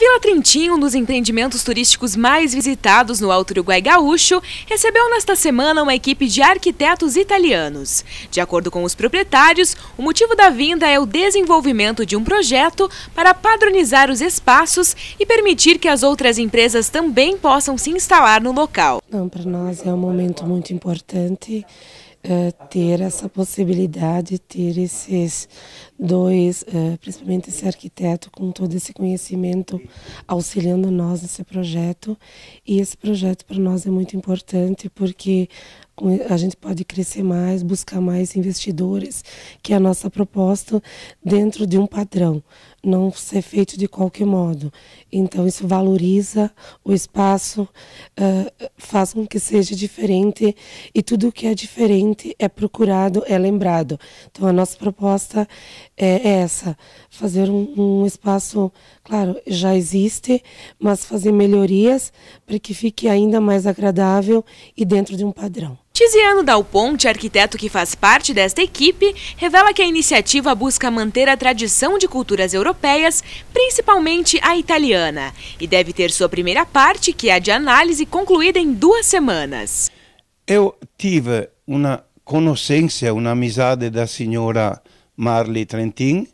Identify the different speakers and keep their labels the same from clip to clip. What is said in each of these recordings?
Speaker 1: Vila Trentinho, um dos empreendimentos turísticos mais visitados no Alto Uruguai Gaúcho, recebeu nesta semana uma equipe de arquitetos italianos. De acordo com os proprietários, o motivo da vinda é o desenvolvimento de um projeto para padronizar os espaços e permitir que as outras empresas também
Speaker 2: possam se instalar no local. Não, para nós é um momento muito importante é, ter essa possibilidade, ter esses dois, é, principalmente esse arquiteto com todo esse conhecimento auxiliando nós nesse projeto. E esse projeto para nós é muito importante porque a gente pode crescer mais, buscar mais investidores, que é a nossa proposta dentro de um padrão, não ser feito de qualquer modo. Então isso valoriza o espaço, uh, faz com que seja diferente e tudo que é diferente é procurado, é lembrado. Então a nossa proposta é, é, essa, fazer um, um espaço, claro, já existe, mas fazer melhorias para que fique ainda mais agradável e dentro de um padrão.
Speaker 1: Tiziano Dal Ponte, arquiteto que faz parte desta equipe, revela que a iniciativa busca manter a tradição de culturas europeias, principalmente a italiana, e deve ter sua primeira parte, que é a de análise, concluída em duas semanas.
Speaker 3: Eu tive uma conhecência, uma amizade da senhora Marli Trentin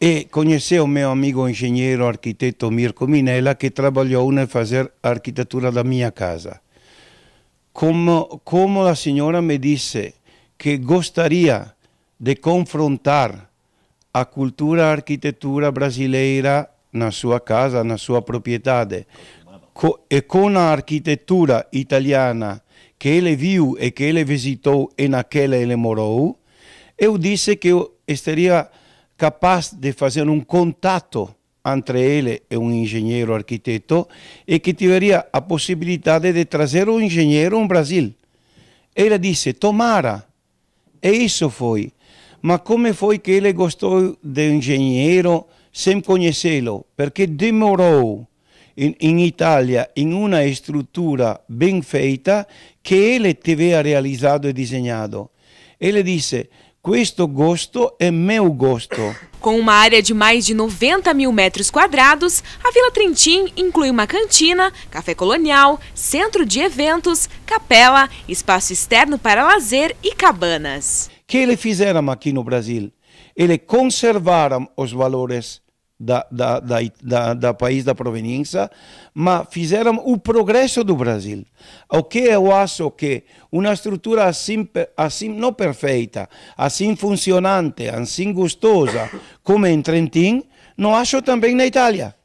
Speaker 3: e conheci o meu amigo engenheiro arquiteto Mirko Minella que trabalhou na fazer a arquitetura da minha casa. como, como la señora me dice que gostaría de confrontar a cultura a arquitetura brasileira na sua casa, na sua propriedade, co, e con a arquitetura italiana que ele viu e que ele visitou e naquela ele morou, eu disse que eu estaria capaz de fazer un um contato entre ele é um engenheiro arquiteto e que teria a possibilidade de trazer um engenheiro ao Brasil. Ele disse, tomara. E isso foi. Ma come foi que ele di un engenheiro sem conhecê Perché Porque in, em, Itália em uma estrutura bem feita que ele tivesse realizzato e desenhado. Ele disse, questo gosto è mio gosto.
Speaker 1: Com uma área de mais de 90 mil metros quadrados, a Vila Trintim inclui uma cantina, café colonial, centro de eventos, capela, espaço externo para lazer e cabanas.
Speaker 3: O que eles fizeram aqui no Brasil? Eles conservaram os valores da, da, da, da, da país da proveniência, mas fizeram o progresso do Brasil. O que eu acho que uma estrutura assim, assim não perfeita, assim funcionante, assim gostosa, como em Trentin, não acho também na Itália.